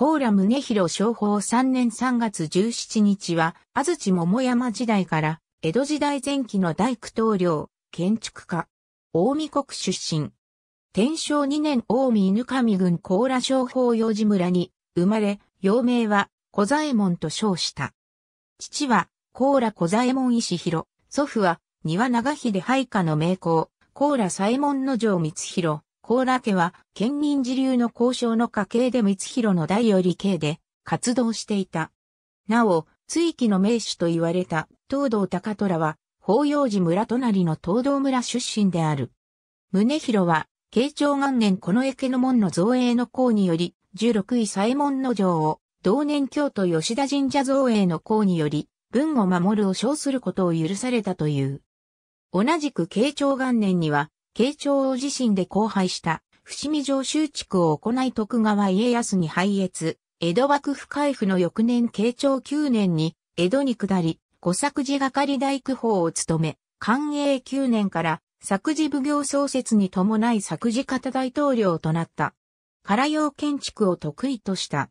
高良宗広商法3年3月17日は、安土桃山時代から、江戸時代前期の大工棟梁、建築家、大見国出身。天正2年大見犬上郡高良商法幼児村に、生まれ、幼名は、小左衛門と称した。父は、高良小左衛門石広、祖父は、庭長秀配下の名工、高良左衛門の城光広。高羅家は、県民自流の交渉の家系で光弘の代より系で活動していた。なお、追記の名手と言われた東道高虎は、法要寺村隣の東道村出身である。宗広は、慶長元年この池の門の造営の功により、十六位左衛門の城を、同年京都吉田神社造営の功により、文を守るを称することを許されたという。同じく慶長元年には、慶長を自身で荒廃した伏見城周築を行い徳川家康に拝謁、江戸幕府開府の翌年慶長9年に江戸に下り、五作寺係大工法を務め、寛永9年から作事奉行創設に伴い作事方大統領となった。唐用建築を得意とした。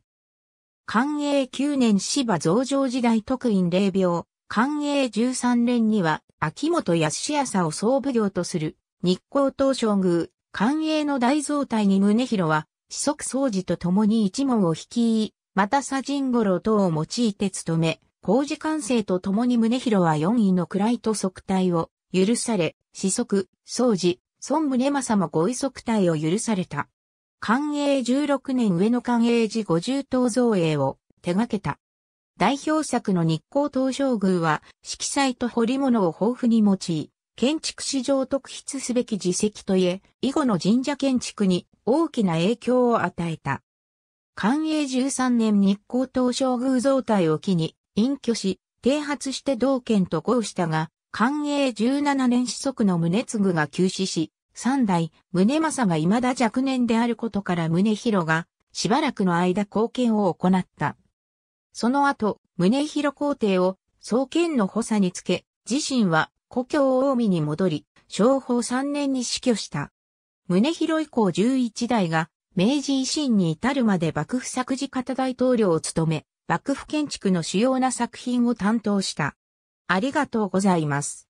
寛永9年芝増上時代特院霊廟、寛永13年には秋元康康を総奉行とする日光東照宮、官営の大蔵体に宗広は、四足掃除と共に一門を率い、また左陣五郎等を用いて務め、工事完成と共に宗広は四位の位と側体を許され、四足、掃除、孫宗政も五位側体を許された。官営16年上の官営寺五十等造営を手掛けた。代表作の日光東照宮は、色彩と彫り物を豊富に用い、建築史上特筆すべき自績といえ、以後の神社建築に大きな影響を与えた。寛永13年日光東照宮造体を機に隠居し、停発して同県と合したが、寛永17年子息の宗次が急死し、三代、宗政が未だ若年であることから宗広が、しばらくの間貢献を行った。その後、宗広皇帝を、創建の補佐につけ、自身は故郷近江に戻り、昭法3年に死去した。宗広以降11代が、明治維新に至るまで幕府作事方大統領を務め、幕府建築の主要な作品を担当した。ありがとうございます。